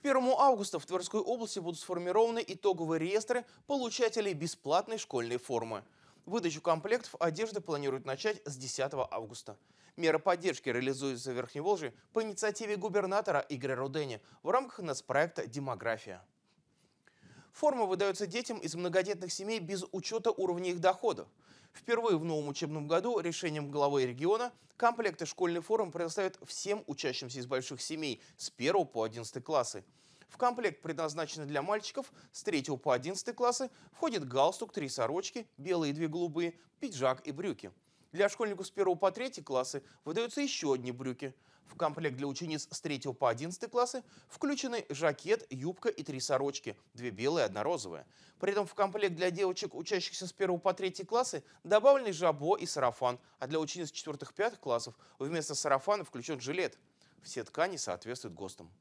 К 1 августа в Тверской области будут сформированы итоговые реестры получателей бесплатной школьной формы. Выдачу комплектов одежды планируют начать с 10 августа. Мера поддержки реализуется в Верхневолжье по инициативе губернатора Игоря Рудени в рамках нацпроекта «Демография». Форма выдается детям из многодетных семей без учета уровня их дохода. Впервые в новом учебном году решением главы региона комплекты школьной формы предоставят всем учащимся из больших семей с 1 по 11 классы. В комплект, предназначенный для мальчиков с 3 по 11 классы, входит галстук, три сорочки, белые и две голубые, пиджак и брюки. Для школьников с 1 по 3 классы выдаются еще одни брюки. В комплект для учениц с 3 по 11 классы включены жакет, юбка и три сорочки, две белые и одна розовая. При этом в комплект для девочек, учащихся с 1 по 3 классы, добавлены жабо и сарафан, а для учениц 4-5 классов вместо сарафана включен жилет. Все ткани соответствуют ГОСТам.